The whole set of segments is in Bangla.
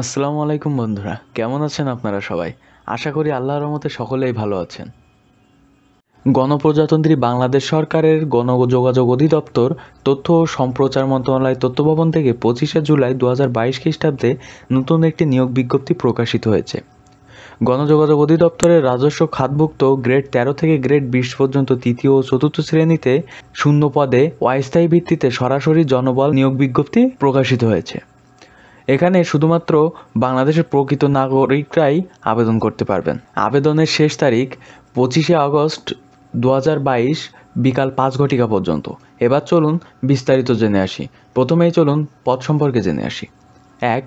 আসসালামু আলাইকুম বন্ধুরা কেমন আছেন আপনারা সবাই আশা করি আল্লাহর রহমতে সকলেই ভালো আছেন গণপ্রজাতন্ত্রী বাংলাদেশ সরকারের গণযোগাযোগ অধিদপ্তর তথ্য ও সম্প্রচার মন্ত্রণালয় তথ্য ভবন থেকে পঁচিশে জুলাই দু হাজার বাইশ খ্রিস্টাব্দে নতুন একটি নিয়োগ বিজ্ঞপ্তি প্রকাশিত হয়েছে গণযোগাযোগ অধিদপ্তরের রাজস্ব খাতভুক্ত গ্রেড তেরো থেকে গ্রেড বিশ পর্যন্ত তৃতীয় ও চতুর্থ শ্রেণীতে শূন্য পদে অস্থায়ী ভিত্তিতে সরাসরি জনবল নিয়োগ বিজ্ঞপ্তি প্রকাশিত হয়েছে এখানে শুধুমাত্র বাংলাদেশের প্রকৃত নাগরিকরাই আবেদন করতে পারবেন আবেদনের শেষ তারিখ পঁচিশে আগস্ট দু বাইশ বিকাল পাঁচ ঘটিকা পর্যন্ত এবার চলুন বিস্তারিত জেনে আসি প্রথমেই চলুন পদ সম্পর্কে জেনে আসি এক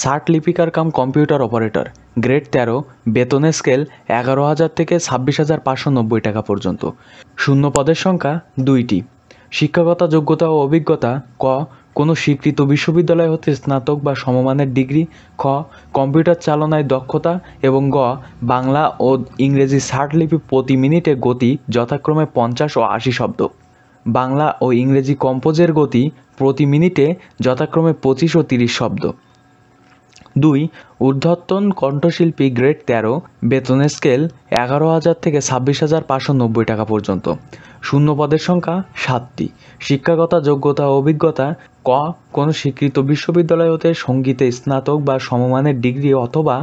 ষাট লিপিকার কাম কম্পিউটার অপারেটর গ্রেড তেরো বেতনের স্কেল এগারো হাজার থেকে ছাব্বিশ হাজার পাঁচশো নব্বই টাকা পর্যন্ত শূন্য পদের সংখ্যা দুইটি শিক্ষাগত যোগ্যতা ও অভিজ্ঞতা ক কোনো স্বীকৃত বিশ্ববিদ্যালয় হতে স্নাতক বা সমমানের ডিগ্রি খ কম্পিউটার চালনায় দক্ষতা এবং গ বাংলা ও ইংরেজি লিপি প্রতি মিনিটে গতি যথাক্রমে পঞ্চাশ ও আশি শব্দ বাংলা ও ইংরেজি কম্পোজের গতি প্রতি মিনিটে যথাক্রমে পঁচিশ ও তিরিশ শব্দ দুই ঊর্ধ্বতন কণ্ঠশিল্পী গ্রেড তেরো বেতনের স্কেল এগারো হাজার থেকে ছাব্বিশ হাজার পাঁচশো নব্বই টাকা পর্যন্ত শূন্য পদের সংখ্যা সাতটি শিক্ষাগত যোগ্যতা অভিজ্ঞতা ক কোনো স্বীকৃত বিশ্ববিদ্যালয় হতে সঙ্গীতে স্নাতক বা সমমানের ডিগ্রি অথবা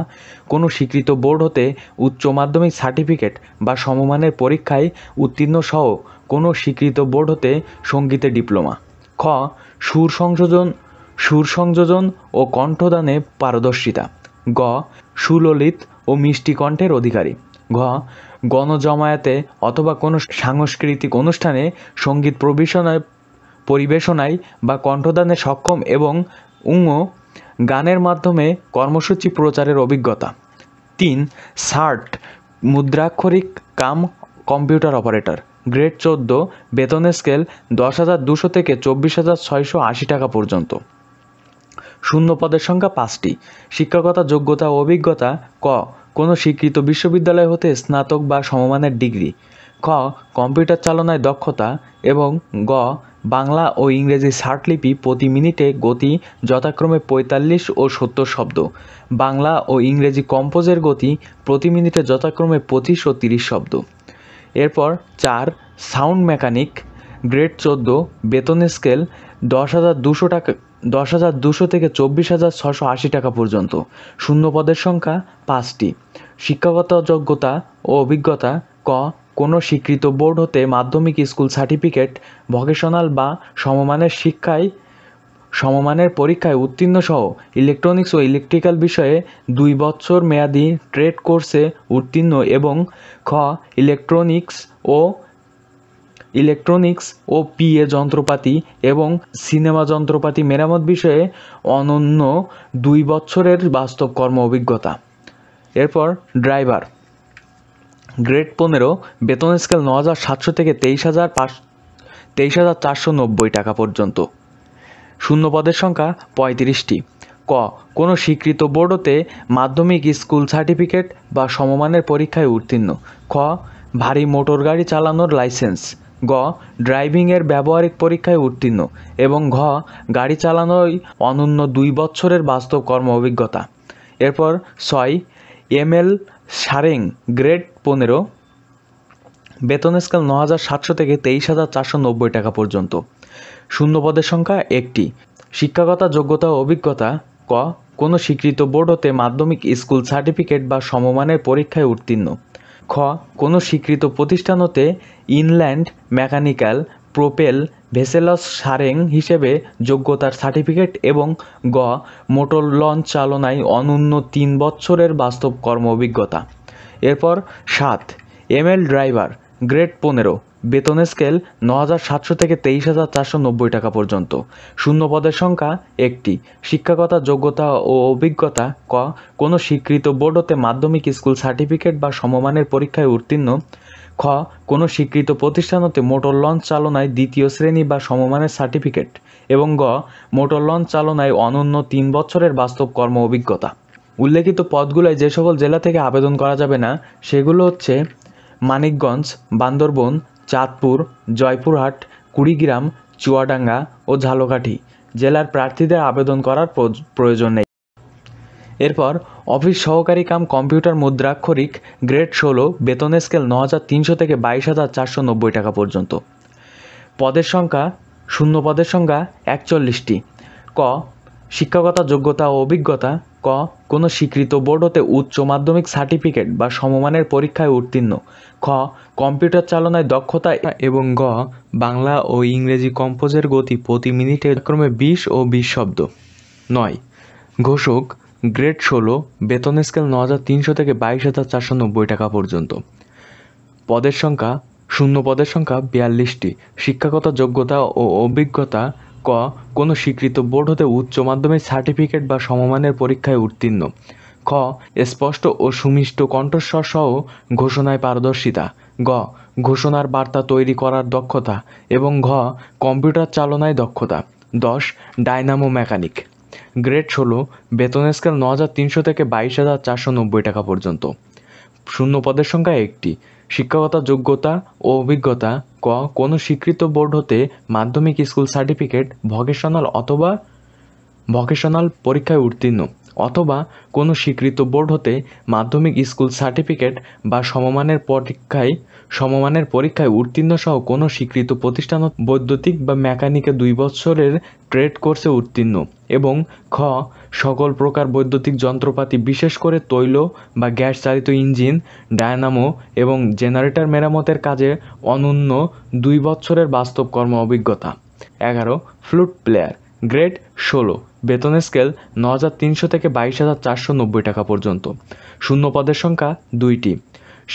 কোনো স্বীকৃত বোর্ড হতে উচ্চ মাধ্যমিক সার্টিফিকেট বা সমমানের পরীক্ষায় উত্তীর্ণ সহ কোনো স্বীকৃত বোর্ড হতে সঙ্গীতে ডিপ্লোমা খ সুর সংযোজন সুর সংযোজন ও কণ্ঠদানে পারদর্শিতা গ সুললিত ও মিষ্টি কণ্ঠের অধিকারী ঘ গণজমায়েতে অথবা কোনো সাংস্কৃতিক অনুষ্ঠানে সঙ্গীত প্রবেশনায় পরিবেশনায় বা কণ্ঠদানে সক্ষম এবং উঙ্গ গানের মাধ্যমে কর্মসূচি প্রচারের অভিজ্ঞতা তিন সার্ট মুদ্রাক্ষরিক কাম কম্পিউটার অপারেটর গ্রেড চোদ্দো বেতনের স্কেল দশ হাজার দুশো থেকে চব্বিশ হাজার ছয়শো আশি টাকা পর্যন্ত শূন্য পদের সংখ্যা পাঁচটি শিক্ষকতা যোগ্যতা ও অভিজ্ঞতা ক কোনো স্বীকৃত বিশ্ববিদ্যালয় হতে স্নাতক বা সমমানের ডিগ্রি খ কম্পিউটার চালনায় দক্ষতা এবং গ বাংলা ও ইংরেজি শার্টলিপি প্রতি মিনিটে গতি যথাক্রমে ৪৫ ও সত্তর শব্দ বাংলা ও ইংরেজি কম্পোজের গতি প্রতি মিনিটে যথাক্রমে পঁচিশ ও তিরিশ শব্দ এরপর চার সাউন্ড মেকানিক গ্রেড চোদ্দ বেতন স্কেল দশ হাজার দুশো টাকা দশ হাজার দুশো থেকে চব্বিশ হাজার ছশো আশি টাকা পর্যন্ত শূন্য পদের সংখ্যা পাঁচটি শিক্ষাগত যোগ্যতা ও অভিজ্ঞতা ক কোনো স্বীকৃত বোর্ড হতে মাধ্যমিক স্কুল সার্টিফিকেট ভকেশনাল বা সমমানের শিক্ষায় সমমানের পরীক্ষায় উত্তীর্ণ সহ ইলেকট্রনিক্স ও ইলেকট্রিক্যাল বিষয়ে দুই বছর মেয়াদি ট্রেড কোর্সে উত্তীর্ণ এবং খ ইলেকট্রনিক্স ও ইলেকট্রনিক্স ও পিএ যন্ত্রপাতি এবং সিনেমা যন্ত্রপাতি মেরামত বিষয়ে অনন্য দুই বছরের বাস্তব কর্ম অভিজ্ঞতা এরপর ড্রাইভার গ্রেড পনেরো বেতন স্কেল ন হাজার সাতশো থেকে তেইশ হাজার পাঁচ তেইশ হাজার চারশো নব্বই টাকা পর্যন্ত শূন্য পদের সংখ্যা পঁয়ত্রিশটি ক কোনো স্বীকৃত বোর্ডতে মাধ্যমিক স্কুল সার্টিফিকেট বা সমমানের পরীক্ষায় উত্তীর্ণ খ ভারী মোটর গাড়ি চালানোর লাইসেন্স গ ড্রাইভিংয়ের ব্যবহারিক পরীক্ষায় উত্তীর্ণ এবং ঘ গাড়ি চালানোয় অনন্য দুই বছরের বাস্তব কর্ম অভিজ্ঞতা এরপর ছয় এম এল সারেং গ্রেড পনেরো বেতন স্কেল ন হাজার সাতশো থেকে তেইশ হাজার চারশো নব্বই টাকা পর্যন্ত শূন্য পদের সংখ্যা একটি শিক্ষাগত যোগ্যতা অভিজ্ঞতা ক কোনো স্বীকৃত বোর্ড হতে মাধ্যমিক স্কুল সার্টিফিকেট বা সমমানের পরীক্ষায় উত্তীর্ণ খ কোনো স্বীকৃত প্রতিষ্ঠান হতে ইনল্যান্ড মেকানিক্যাল প্রোপেল ভেসেলস সারেং হিসেবে যোগ্যতার সার্টিফিকেট এবং গ মোটর লঞ্চ চালনায় অনুন্ন তিন বছরের বাস্তব কর্ম অভিজ্ঞতা এরপর সাত এম এল ড্রাইভার গ্রেড পনেরো বেতনের স্কেল ন হাজার সাতশো থেকে তেইশ হাজার চারশো নব্বই টাকা পর্যন্ত শূন্য পদের সংখ্যা একটি শিক্ষাগত যোগ্যতা ও অভিজ্ঞতা ক কোনো স্বীকৃত বোর্ডতে মাধ্যমিক স্কুল সার্টিফিকেট বা সমমানের পরীক্ষায় উত্তীর্ণ খ কোনো স্বীকৃত প্রতিষ্ঠানতে মোটর লঞ্চ চালনায় দ্বিতীয় শ্রেণী বা সমমানের সার্টিফিকেট এবং গ মোটর লঞ্চ চালনায় অনন্য তিন বছরের বাস্তব কর্ম অভিজ্ঞতা উল্লেখিত পদগুলোয় যে সকল জেলা থেকে আবেদন করা যাবে না সেগুলো হচ্ছে মানিকগঞ্জ বান্দরবন চাঁদপুর জয়পুরহাট কুড়িগ্রাম চুয়াডাঙ্গা ও ঝালকাঠি জেলার প্রার্থীদের আবেদন করার প্রয়োজন নেই এরপর অফিস সহকারী কাম কম্পিউটার মুদ্রাক্ষরিক গ্রেড ষোলো বেতন স্কেল ন হাজার তিনশো থেকে বাইশ হাজার চারশো নব্বই টাকা পর্যন্ত পদের সংখ্যা শূন্য পদের সংখ্যা একচল্লিশটি ক শিক্ষকতা যোগ্যতা ও অভিজ্ঞতা ক কোনো স্বীকৃত বোর্ড হতে উচ্চ মাধ্যমিক সার্টিফিকেট বা সমমানের পরীক্ষায় উত্তীর্ণ খ কম্পিউটার চালনায় দক্ষতা এবং গ বাংলা ও ইংরেজি কম্পোজের গতি প্রতি মিনিটে ক্রমে বিশ ও বিশ শব্দ নয় ঘোষক গ্রেড ষোলো বেতন স্কেল ন হাজার তিনশো থেকে বাইশ হাজার চারশো নব্বই টাকা পর্যন্ত পদের সংখ্যা শূন্য পদের সংখ্যা বিয়াল্লিশটি শিক্ষাগত যোগ্যতা ও অভিজ্ঞতা ক কোনো স্বীকৃত বোর্ড হতে উচ্চ মাধ্যমিক সার্টিফিকেট বা সমমানের পরীক্ষায় উত্তীর্ণ খ স্পষ্ট ও সুমিষ্ট কণ্ঠস্বর সহ ঘোষণায় পারদর্শিতা গ ঘোষণার বার্তা তৈরি করার দক্ষতা এবং ঘ কম্পিউটার চালনায় দক্ষতা দশ ডায়নামো মেকানিক গ্রেড ষোলো বেতন স্কেল ন হাজার তিনশো থেকে বাইশ হাজার চারশো নব্বই টাকা পর্যন্ত শূন্য পদের সংখ্যা একটি শিক্ষাগত যোগ্যতা ও অভিজ্ঞতা ক কোনো স্বীকৃত বোর্ড হতে মাধ্যমিক স্কুল সার্টিফিকেট ভকেশনাল অথবা ভকেশনাল পরীক্ষায় উত্তীর্ণ অথবা কোনো স্বীকৃত বোর্ড হতে মাধ্যমিক স্কুল সার্টিফিকেট বা সমমানের পরীক্ষায় সমমানের পরীক্ষায় উত্তীর্ণ সহ কোনো স্বীকৃত প্রতিষ্ঠান বৈদ্যুতিক বা মেকানিকে দুই বছরের ট্রেড কোর্সে উত্তীর্ণ এবং খ সকল প্রকার বৈদ্যুতিক যন্ত্রপাতি বিশেষ করে তৈল বা গ্যাস চালিত ইঞ্জিন ডায়নামো এবং জেনারেটর মেরামতের কাজে অনন্য দুই বছরের বাস্তব কর্ম অভিজ্ঞতা এগারো ফ্লুট প্লেয়ার গ্রেড ষোলো বেতনের স্কেল ন হাজার তিনশো থেকে বাইশ হাজার চারশো নব্বই টাকা পর্যন্ত শূন্য পদের সংখ্যা দুইটি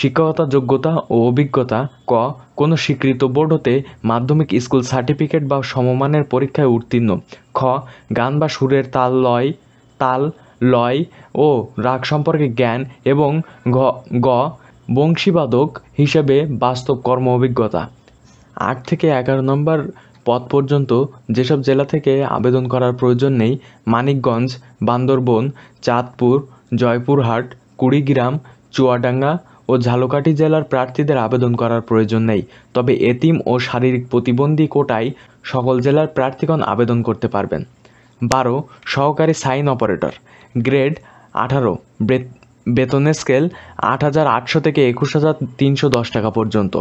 শিক্ষকতা যোগ্যতা ও অভিজ্ঞতা ক কোনো স্বীকৃত বোর্ড হতে মাধ্যমিক স্কুল সার্টিফিকেট বা সমমানের পরীক্ষায় উত্তীর্ণ খ গান বা সুরের তাল লয় তাল লয় ও রাগ সম্পর্কে জ্ঞান এবং গ বংশীবাদক হিসেবে বাস্তব কর্ম অভিজ্ঞতা আট থেকে এগারো নম্বর পদ পর্যন্ত যেসব জেলা থেকে আবেদন করার প্রয়োজন নেই মানিকগঞ্জ বান্দরবন চাঁদপুর জয়পুরহাট কুড়িগ্রাম চুয়াডাঙ্গা ও ঝালকাঠি জেলার প্রার্থীদের আবেদন করার প্রয়োজন নেই তবে এতিম ও শারীরিক প্রতিবন্ধী কোটায় সকল জেলার প্রার্থীগণ আবেদন করতে পারবেন বারো সহকারী সাইন অপারেটর গ্রেড আঠারো বেতনের স্কেল আট হাজার আটশো থেকে একুশ হাজার তিনশো দশ টাকা পর্যন্ত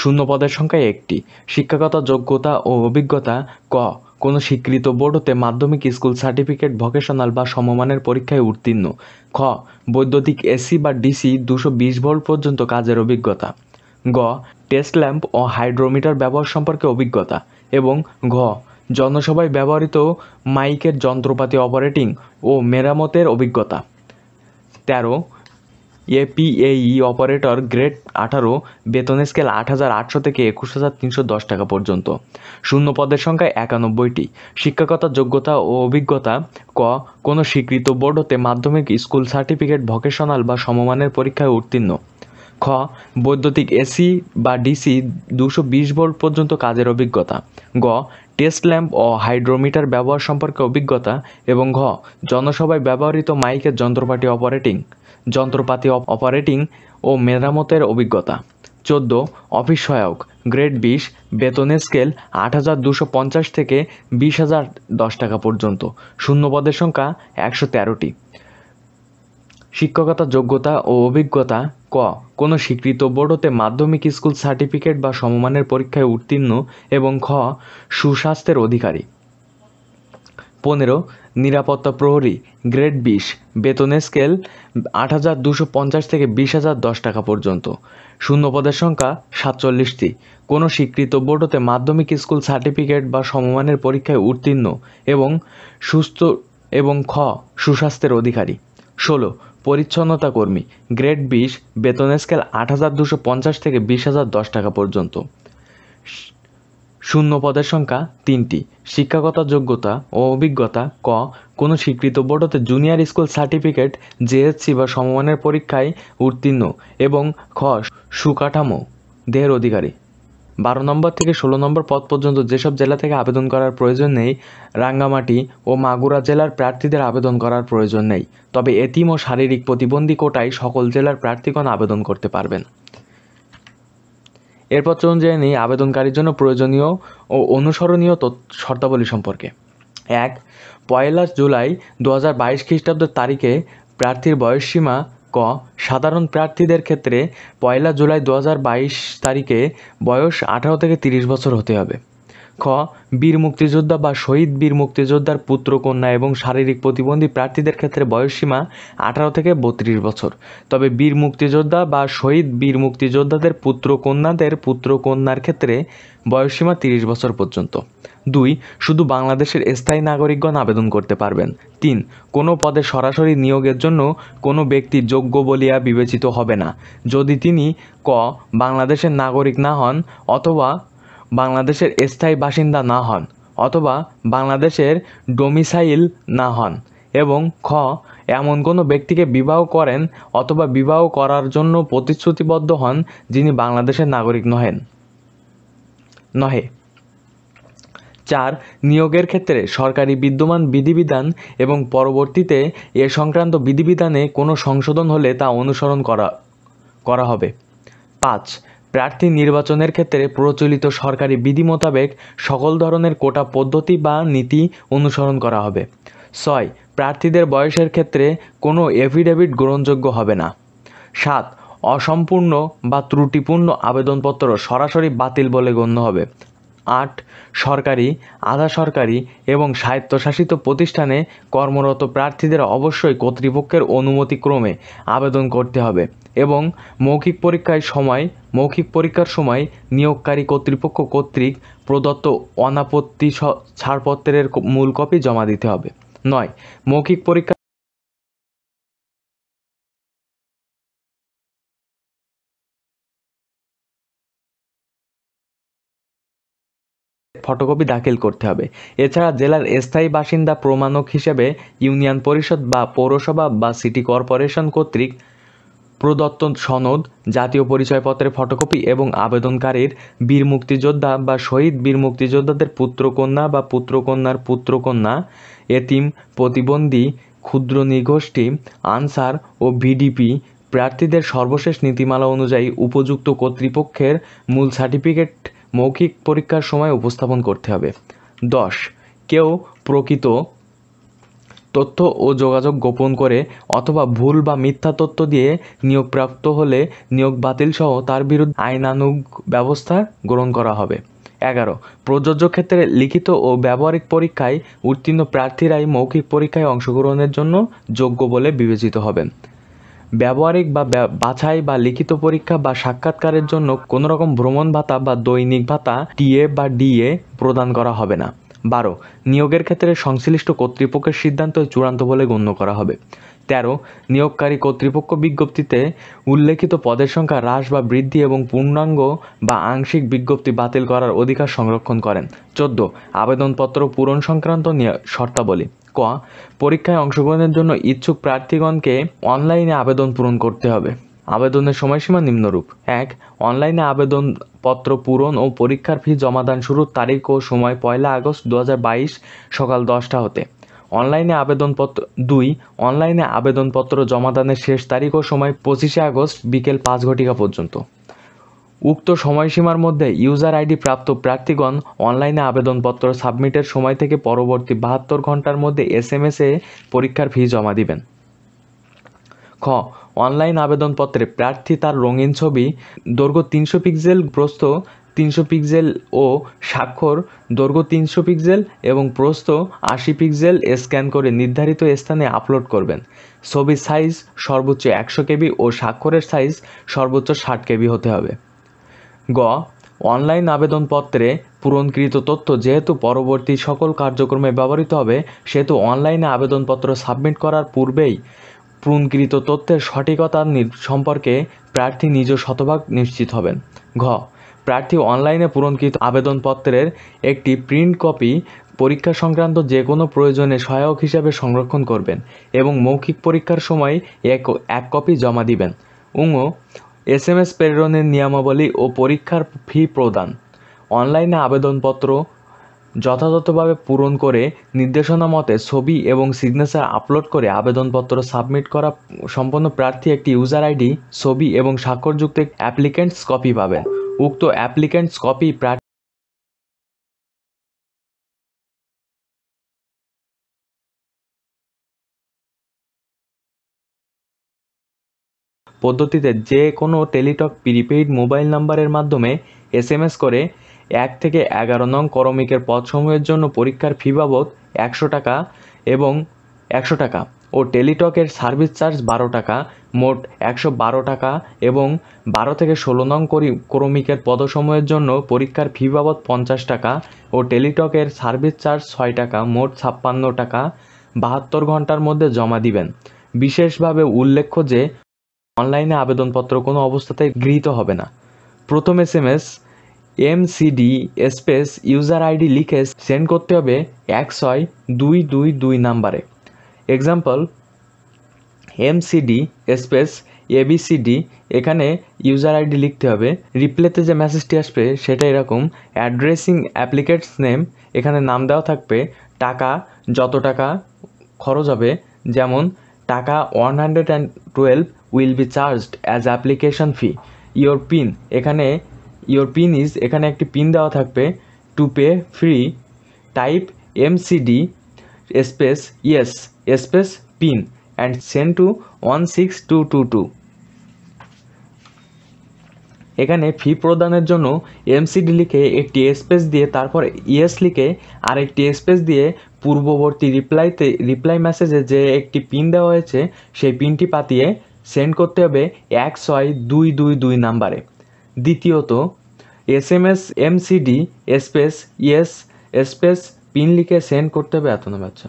শূন্য পদের সংখ্যা একটি শিক্ষাগত যোগ্যতা ও অভিজ্ঞতা ক কোনো স্বীকৃত বোর্ড হতে মাধ্যমিক স্কুল সার্টিফিকেট ভকেশনাল বা সমমানের পরীক্ষায় উত্তীর্ণ খ বৈদ্যুতিক এসি বা ডিসি দুশো বিশ ভোল্ট পর্যন্ত কাজের অভিজ্ঞতা গ টেস্ট ল্যাম্প ও হাইড্রোমিটার ব্যবহার সম্পর্কে অভিজ্ঞতা এবং ঘ জনসভায় ব্যবহৃত মাইকের যন্ত্রপাতি অপারেটিং ও মেরামতের অভিজ্ঞতা তেরো এপিএই অপারেটর গ্রেড আঠারো বেতন স্কেল আট হাজার আটশো থেকে একুশ হাজার তিনশো দশ টাকা পর্যন্ত শূন্য পদের সংখ্যা একানব্বইটি শিক্ষকতা যোগ্যতা ও অভিজ্ঞতা ক কোনো স্বীকৃত বোর্ডতে মাধ্যমিক স্কুল সার্টিফিকেট ভকেশনাল বা সমমানের পরীক্ষায় উত্তীর্ণ খ বৈদ্যুতিক এসি বা ডিসি দুশো বিশ ভোল্ট পর্যন্ত কাজের অভিজ্ঞতা গ টেস্ট ল্যাম্প ও হাইড্রোমিটার ব্যবহার সম্পর্কে অভিজ্ঞতা এবং ঘ জনসভায় ব্যবহৃত মাইকের যন্ত্রপাতি অপারেটিং যন্ত্রপাতি অপারেটিং ও মেরামতের অভিজ্ঞতা চোদ্দ অফিস সহায়ক গ্রেড বিশ বেতনের স্কেল আট হাজার দুশো পঞ্চাশ থেকে বিশ হাজার দশ টাকা পর্যন্ত শূন্য পদের সংখ্যা একশো তেরোটি শিক্ষকতা যোগ্যতা ও অভিজ্ঞতা ক কোনো স্বীকৃত বোর্ডতে মাধ্যমিক স্কুল সার্টিফিকেট বা সমমানের পরীক্ষায় উত্তীর্ণ এবং খ সুস্বাস্থ্যের অধিকারী পনেরো নিরাপত্তা প্রহরী গ্রেড বিশ বেতনের স্কেল আট হাজার দুশো পঞ্চাশ থেকে বিশ হাজার দশ টাকা পর্যন্ত শূন্যপদের সংখ্যা সাতচল্লিশটি কোনো স্বীকৃত বোর্ডতে মাধ্যমিক স্কুল সার্টিফিকেট বা সমমানের পরীক্ষায় উত্তীর্ণ এবং সুস্থ এবং খ সুস্বাস্থ্যের অধিকারী ষোলো পরিচ্ছন্নতা কর্মী গ্রেড বিশ বেতন স্কেল আট হাজার দুশো পঞ্চাশ থেকে বিশ হাজার দশ টাকা পর্যন্ত শূন্য পদের সংখ্যা তিনটি শিক্ষাগত যোগ্যতা ও অভিজ্ঞতা ক কোনো স্বীকৃত বোর্ড হতে জুনিয়র স্কুল সার্টিফিকেট জেএসসি বা সমমানের পরীক্ষায় উত্তীর্ণ এবং খ সুকাঠামো দেহের অধিকারী বারো নম্বর থেকে ষোলো নম্বর পদ পর্যন্ত যেসব জেলা থেকে আবেদন করার প্রয়োজন নেই রাঙ্গামাটি ও মাগুরা জেলার প্রার্থীদের আবেদন করার প্রয়োজন নেই তবে এতিম ও শারীরিক প্রতিবন্ধী কোটায় সকল জেলার প্রার্থীগণ আবেদন করতে পারবেন এরপর চলুন জেনে আবেদনকারীর জন্য প্রয়োজনীয় ও অনুসরণীয় শর্তাবলী সম্পর্কে এক পয়লা জুলাই দু হাজার বাইশ খ্রিস্টাব্দের তারিখে প্রার্থীর বয়সসীমা ক সাধারণ প্রার্থীদের ক্ষেত্রে পয়লা জুলাই দু তারিখে বয়স আঠারো থেকে তিরিশ বছর হতে হবে খ বীর মুক্তিযোদ্ধা বা শহীদ বীর মুক্তিযোদ্ধার পুত্র কন্যা এবং শারীরিক প্রতিবন্ধী প্রার্থীদের ক্ষেত্রে বয়সসীমা আঠারো থেকে বত্রিশ বছর তবে বীর মুক্তিযোদ্ধা বা শহীদ বীর মুক্তিযোদ্ধাদের পুত্র কন্যাদের পুত্র কন্যার ক্ষেত্রে বয়সসীমা তিরিশ বছর পর্যন্ত দুই শুধু বাংলাদেশের স্থায়ী নাগরিকগণ আবেদন করতে পারবেন তিন কোনো পদে সরাসরি নিয়োগের জন্য কোনো ব্যক্তি যোগ্য বলিয়া বিবেচিত হবে না যদি তিনি ক বাংলাদেশের নাগরিক না হন অথবা বাংলাদেশের স্থায়ী বাসিন্দা না হন অথবা বাংলাদেশের ডোমিসাইল না হন এবং খ এমন কোনো ব্যক্তিকে বিবাহ করেন অথবা বিবাহ করার জন্য প্রতিশ্রুতিবদ্ধ হন যিনি বাংলাদেশের নাগরিক নহেন নহে চার নিয়োগের ক্ষেত্রে সরকারি বিদ্যমান বিধিবিধান এবং পরবর্তীতে এ সংক্রান্ত বিধিবিধানে কোনো সংশোধন হলে তা অনুসরণ করা করা হবে পাঁচ প্রার্থী নির্বাচনের ক্ষেত্রে প্রচলিত সরকারি বিধি মোতাবেক সকল ধরনের কোটা পদ্ধতি বা নীতি অনুসরণ করা হবে ছয় প্রার্থীদের বয়সের ক্ষেত্রে কোনো এফিডেভিট গ্রহণযোগ্য হবে না সাত অসম্পূর্ণ বা ত্রুটিপূর্ণ আবেদনপত্র সরাসরি বাতিল বলে গণ্য হবে আট সরকারি আধা সরকারি এবং স্বায়ত্তশাসিত প্রতিষ্ঠানে কর্মরত প্রার্থীদের অবশ্যই কর্তৃপক্ষের অনুমতিক্রমে আবেদন করতে হবে এবং মৌখিক পরীক্ষায় সময় মৌখিক পরীক্ষার সময় নিয়োগকারী কর্তৃপক্ষ কর্তৃক প্রদত্ত অনাপত্তি ছাড়পত্রের মূল কপি জমা দিতে হবে নয় মৌখিক পরীক্ষা ফটোকপি দাখিল করতে হবে এছাড়া জেলার স্থায়ী বাসিন্দা প্রমাণক হিসেবে ইউনিয়ন পরিষদ বা পৌরসভা বা সিটি কর্পোরেশন কর্তৃক প্রদত্ত সনদ জাতীয় পরিচয়পত্রের ফটোকপি এবং আবেদনকারীর বীর মুক্তিযোদ্ধা বা শহীদ বীর মুক্তিযোদ্ধাদের পুত্রকন্যা বা পুত্রকন্যার পুত্রকন্যা এতিম প্রতিবন্ধী ক্ষুদ্র নিগোষ্ঠী আনসার ও ভিডিপি প্রার্থীদের সর্বশেষ নীতিমালা অনুযায়ী উপযুক্ত কর্তৃপক্ষের মূল সার্টিফিকেট মৌখিক পরীক্ষার সময় উপস্থাপন করতে হবে দশ কেউ প্রকৃত তথ্য ও যোগাযোগ গোপন করে অথবা ভুল বা মিথ্যা তথ্য দিয়ে নিয়োগপ্রাপ্ত হলে নিয়োগ বাতিল সহ তার বিরুদ্ধে আইনানুগ ব্যবস্থা গ্রহণ করা হবে এগারো প্রযোজ্য ক্ষেত্রে লিখিত ও ব্যবহারিক পরীক্ষায় উত্তীর্ণ প্রার্থীরাই মৌখিক পরীক্ষায় অংশগ্রহণের জন্য যোগ্য বলে বিবেচিত হবেন ব্যবহারিক বা বাছাই বা লিখিত পরীক্ষা বা সাক্ষাৎকারের জন্য কোনো রকম ভ্রমণ ভাতা বা দৈনিক ভাতা টিএ বা ডিএ প্রদান করা হবে না বারো নিয়োগের ক্ষেত্রে সংশ্লিষ্ট কর্তৃপক্ষের সিদ্ধান্ত চূড়ান্ত বলে গণ্য করা হবে তেরো নিয়োগকারী কর্তৃপক্ষ বিজ্ঞপ্তিতে উল্লেখিত পদের সংখ্যা হ্রাস বা বৃদ্ধি এবং পূর্ণাঙ্গ বা আংশিক বিজ্ঞপ্তি বাতিল করার অধিকার সংরক্ষণ করেন চোদ্দ আবেদনপত্র পূরণ সংক্রান্ত শর্তাবলী ক পরীক্ষায় অংশগ্রহণের জন্য ইচ্ছুক প্রার্থীগণকে অনলাইনে আবেদন পূরণ করতে হবে আবেদনের সময়সীমা নিম্নরূপ এক অনলাইনে আবেদনপত্র পূরণ ও পরীক্ষার ফি জমাদান শুরুর তারিখ ও সময় পয়লা আগস্ট দু সকাল দশটা হতে অনলাইনে আবেদনপত্র দুই অনলাইনে আবেদনপত্র জমাদানের শেষ তারিখ ও সময় পঁচিশে আগস্ট বিকেল পাঁচ ঘটিকা পর্যন্ত উক্ত সময়সীমার মধ্যে ইউজার আইডি প্রাপ্ত প্রার্থীগণ অনলাইনে আবেদনপত্র সাবমিটের সময় থেকে পরবর্তী বাহাত্তর ঘন্টার মধ্যে এস এম এসে পরীক্ষার ফি জমা দিবেন খ অনলাইন আবেদনপত্রে প্রার্থী তার রঙিন ছবি দৈর্ঘ্য তিনশো পিক্সেল প্রস্থ তিনশো পিক্সেল ও স্বাক্ষর দৈর্ঘ্য তিনশো পিক্সেল এবং প্রস্থ আশি পিক্সেল স্ক্যান করে নির্ধারিত স্থানে আপলোড করবেন ছবির সাইজ সর্বোচ্চ একশো কেবি ও স্বাক্ষরের সাইজ সর্বোচ্চ ষাট কেবি হতে হবে গ অনলাইন আবেদনপত্রে পূরণকৃত তথ্য যেহেতু পরবর্তী সকল কার্যক্রমে ব্যবহৃত হবে সেহেতু অনলাইনে আবেদনপত্র সাবমিট করার পূর্বেই পূরণকৃত তথ্যের সঠিকতা সম্পর্কে প্রার্থী নিজ শতভাগ নিশ্চিত হবেন ঘ প্রার্থী অনলাইনে পূরণকৃত আবেদনপত্রের একটি প্রিন্ট কপি পরীক্ষা সংক্রান্ত যে কোনো প্রয়োজনে সহায়ক হিসাবে সংরক্ষণ করবেন এবং মৌখিক পরীক্ষার সময় এক এক কপি জমা দিবেন উঙ এস এম এস প্রেরণের নিয়মাবলী ও পরীক্ষার ফি প্রদান অনলাইনে আবেদনপত্র যথাযথভাবে পূরণ করে নির্দেশনা মতে ছবি এবং সিগনেচার আপলোড করে আবেদনপত্র সাবমিট করা সম্পন্ন প্রার্থী একটি ইউজার আইডি ছবি এবং স্বাক্ষরযুক্ত অ্যাপ্লিকেন্টস কপি পাবেন উক্ত অ্যাপ্লিকেন্টস কপি প্রার্থী পদ্ধতিতে যে কোনো টেলিটক প্রিপেইড মোবাইল নাম্বারের মাধ্যমে এসএমএস করে এক থেকে এগারো নং করমিকের পদসমূহের জন্য পরীক্ষার ফি বাবদ একশো টাকা এবং একশো টাকা ও টেলিটকের সার্ভিস চার্জ বারো টাকা মোট একশো বারো টাকা এবং বারো থেকে ষোলো নং ক্রমিকের পদসমূহের জন্য পরীক্ষার ফি বাবদ পঞ্চাশ টাকা ও টেলিটকের সার্ভিস চার্জ ছয় টাকা মোট ছাপ্পান্ন টাকা বাহাত্তর ঘন্টার মধ্যে জমা দিবেন বিশেষভাবে উল্লেখ্য যে অনলাইনে আবেদনপত্র কোনো অবস্থাতেই গৃহীত হবে না প্রথম S M S MCD space user ID লিখে সেন্ড করতে হবে এক ছয় দুই দুই দুই নাম্বারে এক্সাম্পল এমসিডি স্পেস এবিসিডি এখানে ইউজার আইডি লিখতে হবে রিপ্লেতে যে মেসেজটি আসবে সেটা এরকম অ্যাড্রেসিং অ্যাপ্লিকেটস নেম এখানে নাম দেওয়া থাকবে টাকা যত টাকা খরচ হবে যেমন টাকা one hundred and twelve will be charged as application fee your PIN এখানে ইয়োর পিন ইজ এখানে একটি পিন দেওয়া থাকবে to pay free type MCD space yes space PIN and send to one six two two two এখানে ফি প্রদানের জন্য এমসিডি লিখে একটি স্পেস দিয়ে তারপর ইয়েস লিখে আরেকটি স্পেস দিয়ে পূর্ববর্তী রিপ্লাইতে রিপ্লাই মেসেজে যে একটি পিন দেওয়া হয়েছে সেই পিনটি পাতিয়ে সেন্ড করতে হবে এক ছয় দুই দুই দুই নাম্বারে দ্বিতীয়ত S M S MCD space yes space PIN লিখে সেন্ড করতে হবে এত নাম্বার আচ্ছা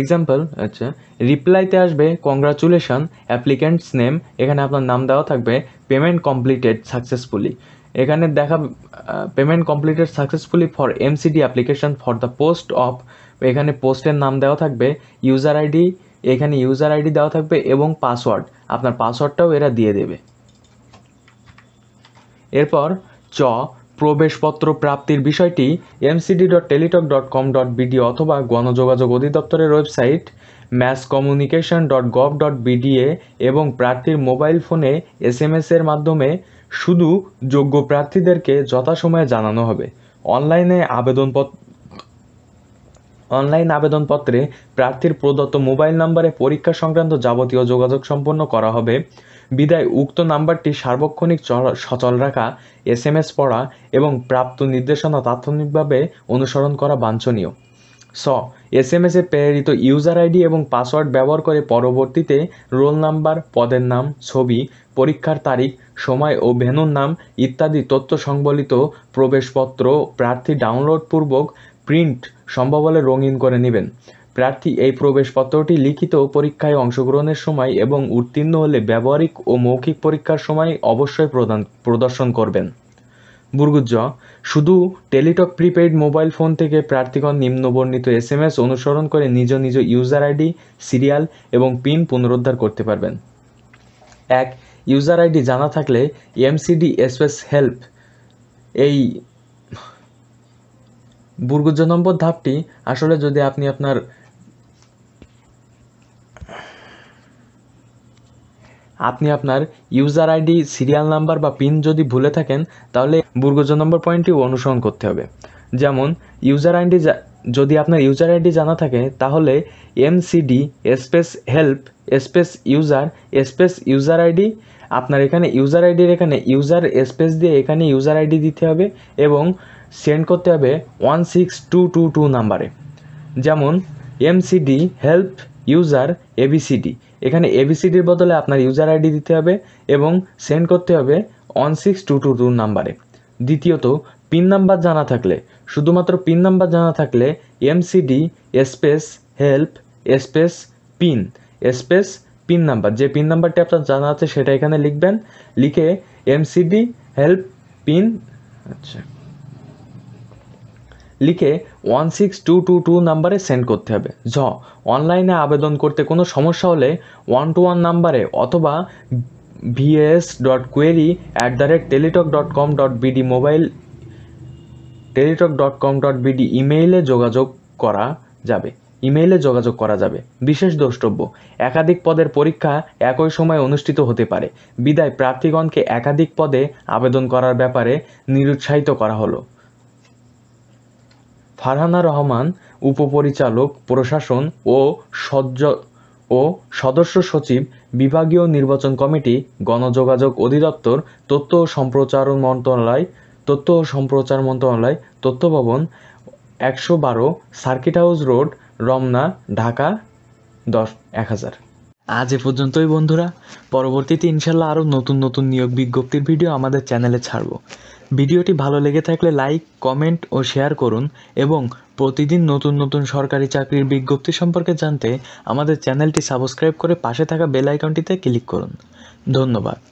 এক্সাম্পল আচ্ছা রিপ্লাইতে আসবে কংগ্রাচুলেশন অ্যাপ্লিক্যান্টস নেম এখানে আপনার নাম দেওয়া থাকবে পেমেন্ট কমপ্লিটেড সাকসেসফুলি এখানে দেখা payment completed successfully for MCD application for the post of এখানে পোস্টের নাম দেওয়া থাকবে ইউজার আইডি এখানে ইউজার আইডি দেওয়া থাকবে এবং পাসওয়ার্ড আপনার পাসওয়ার্ডটাও এরা দিয়ে দেবে এরপর চ প্রবেশপত্র প্রাপ্তির বিষয়টি MCD dot Teletalk dot com dot BD অথবা গণযোগাযোগ অধিদপ্তরের website mass communication dot gov ডট বিডিএ এবং প্রার্থীর মোবাইল ফোনে এস এম এর মাধ্যমে শুধু যোগ্য প্রার্থীদেরকে যথাসময়ে জানানো হবে অনলাইনে আবেদনপত্র অনলাইন আবেদনপত্রে প্রার্থীর প্রদত্ত মোবাইল নম্বরে পরীক্ষা সংক্রান্ত যাবতীয় যোগাযোগ সম্পন্ন করা হবে বিদায় উক্ত নাম্বারটি সার্বক্ষণিক সচল রাখা এস এম এস পড়া এবং প্রাপ্ত নির্দেশনা তাৎক্ষণিকভাবে অনুসরণ করা বাঞ্ছনীয় স এস এম এসে প্রেরিত ইউজার আইডি এবং পাসওয়ার্ড ব্যবহার করে পরবর্তীতে রোল নাম্বার পদের নাম ছবি পরীক্ষার তারিখ সময় ও ভেনুর নাম ইত্যাদি তথ্য সংবলিত প্রবেশপত্র প্রার্থী ডাউনলোড পূর্বক প্রিন্ট সম্ভব হলে রঙিন করে নেবেন প্রার্থী এই প্রবেশপত্রটি লিখিত পরীক্ষায় অংশগ্রহণের সময় এবং উত্তীর্ণ হলে ব্যবহারিক ও মৌখিক পরীক্ষার সময় অবশ্যই প্রদান প্রদর্শন করবেন বুর্গুজ্জ শুধু টেলিটক প্রিপেইড মোবাইল ফোন থেকে প্রার্থীগণ নিম্নবর্ণিত এস এম এস অনুসরণ করে নিজ নিজ ইউজার আইডি সিরিয়াল এবং পিন পুনরুদ্ধার করতে পারবেন এক ইউজার আইডি জানা থাকলে এমসিডি এস হেল্প এই বুর্গুজ নম্বর ধাপটি আসলে যদি আপনি আপনার আপনি আপনার ইউজার আইডি সিরিয়াল নাম্বার বা পিন যদি ভুলে থাকেন তাহলে বুর্গুজ নম্বর পয়েন্টটি অনুসরণ করতে হবে যেমন ইউজার আইডি যদি আপনার ইউজার আইডি জানা থাকে তাহলে MCD space help space user space user ID আপনার এখানে ইউজার আইডির এখানে ইউজার স্পেস দিয়ে এখানে ইউজার আইডি দিতে হবে এবং সেন্ড করতে হবে one six two two two নাম্বারে যেমন এমসিডি হেল্প ইউজার এবিসিডি এখানে এবিসিডির বদলে আপনার ইউজার আইডি দিতে হবে এবং সেন্ড করতে হবে one six two two two নাম্বারে দ্বিতীয়ত পিন নাম্বার জানা থাকলে শুধুমাত্র পিন নাম্বার জানা থাকলে MCD space help space PIN space PIN number যে পিন নাম্বারটি আপনার জানা আছে সেটা এখানে লিখবেন লিখে এমসিডি হেল্প পিন আচ্ছা লিখে one six two two two নাম্বারে সেন্ড করতে হবে ঝ অনলাইনে আবেদন করতে কোনো সমস্যা হলে ওয়ান টু ওয়ান নাম্বারে অথবা VS dot query at the rate Teletalk dot com dot BD mobile Teletalk dot com dot BD ইমেইলে যোগাযোগ করা যাবে ইমেইলে যোগাযোগ করা যাবে বিশেষ দ্রষ্টব্য একাধিক পদের পরীক্ষা একই সময়ে অনুষ্ঠিত হতে পারে বিদায় প্রার্থীগণকে একাধিক পদে আবেদন করার ব্যাপারে নিরুৎসাহিত করা হলো ফারহানা রহমান উপপরিচালক প্রশাসন ও সজ্জ ও সদস্য সচিব বিভাগীয় নির্বাচন কমিটি গণযোগাযোগ অধিদপ্তর তথ্য ও সম্প্রচার মন্ত্রণালয় তথ্য ও সম্প্রচার মন্ত্রণালয় তথ্য ভবন একশো বারো circuit house road Ramna Dhaka দশ এক হাজার আজ এ পর্যন্তই বন্ধুরা পরবর্তীতে ইনশাল্লাহ আরও নতুন নতুন নিয়োগ বিজ্ঞপ্তির ভিডিও আমাদের চ্যানেলে ছাড়বো ভিডিওটি ভালো লেগে থাকলে লাইক কমেন্ট ও শেয়ার করুন এবং প্রতিদিন নতুন নতুন সরকারি চাকরির বিজ্ঞপ্তি সম্পর্কে জানতে আমাদের চ্যানেলটি সাবস্ক্রাইব করে পাশে থাকা বেল আইকনটিতে ক্লিক করুন ধন্যবাদ